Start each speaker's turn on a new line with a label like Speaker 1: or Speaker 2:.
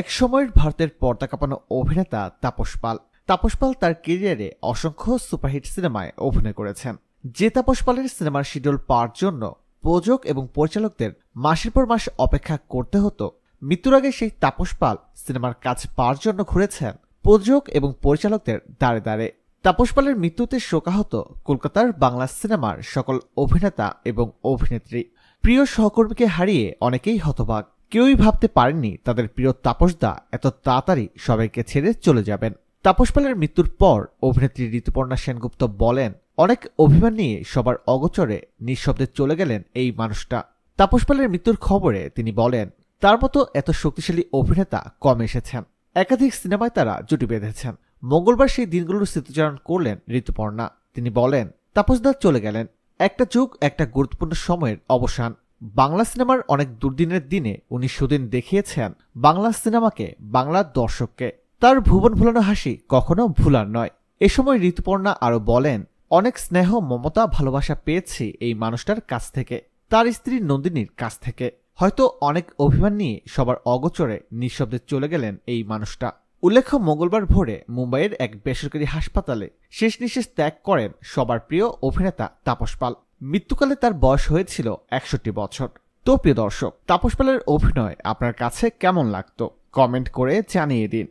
Speaker 1: একসময়ের ভারতের পর্দা কাঁপানো অভিনেতা তাপস পাল তাপস পাল তার কেরিয়ারে অসংখ্য সুপারহিট সিনেমায় অভিনয় করেছেন যে তাপস পালের সিনেমার শিডিউল পাওয়ার জন্য প্রযোজক এবং পরিচালকদের মাসের পর মাস অপেক্ষা করতে হতো মৃত্যুর আগে সেই তাপস পাল সিনেমার কাজ পাওয়ার জন্য ঘুরেছেন প্রযোজক এবং পরিচালকদের দাঁড়ে দাঁড়ে তাপস পালের মৃত্যুতে শোকাহত কলকাতার বাংলা সিনেমার সকল অভিনেতা এবং অভিনেত্রী প্রিয় সহকর্মীকে হারিয়ে অনেকেই হতবাক কেউই ভাবতে পারেননি তাদের প্রিয় তাপসদা এত তাড়াতাড়ি সবাইকে ছেড়ে চলে যাবেন তাপস পালের মৃত্যুর পর অভিনেত্রী ঋতুপর্ণা সেনগুপ্ত বলেন অনেক অভিমান নিয়ে সবার অগোচরে নিঃশব্দে চলে গেলেন এই মানুষটা তাপস পালের মৃত্যুর খবরে তিনি বলেন তার মতো এত শক্তিশালী অভিনেতা কম এসেছেন একাধিক সিনেমায় তারা জুটি বেঁধেছেন মঙ্গলবার সেই দিনগুলোর স্মৃতিচারণ করলেন ঋতুপর্ণা তিনি বলেন তাপসদা চলে গেলেন একটা যুগ একটা গুরুত্বপূর্ণ সময়ের অবসান বাংলা সিনেমার অনেক দুর্দিনের দিনে উনি সুদিন দেখিয়েছেন বাংলা সিনেমাকে বাংলার দর্শককে তার ভুবন ভুলানো হাসি কখনো ভুলার নয় এ সময় ঋতুপর্ণা আরও বলেন অনেক স্নেহ মমতা ভালোবাসা পেয়েছি এই মানুষটার কাছ থেকে তার স্ত্রী নন্দিনীর কাছ থেকে হয়তো অনেক অভিমান নিয়ে সবার অগোচরে নিঃশব্দে চলে গেলেন এই মানুষটা উল্লেখ্য মঙ্গলবার ভোরে মুম্বাইয়ের এক বেসরকারি হাসপাতালে শেষ নিঃশেষ ত্যাগ করেন সবার প্রিয় অভিনেতা তাপস পাল মৃত্যুকালে তার বয়স হয়েছিল একষট্টি বছর তো প্রিয় দর্শক তাপস পালের অভিনয় আপনার কাছে কেমন লাগতো কমেন্ট করে জানিয়ে দিন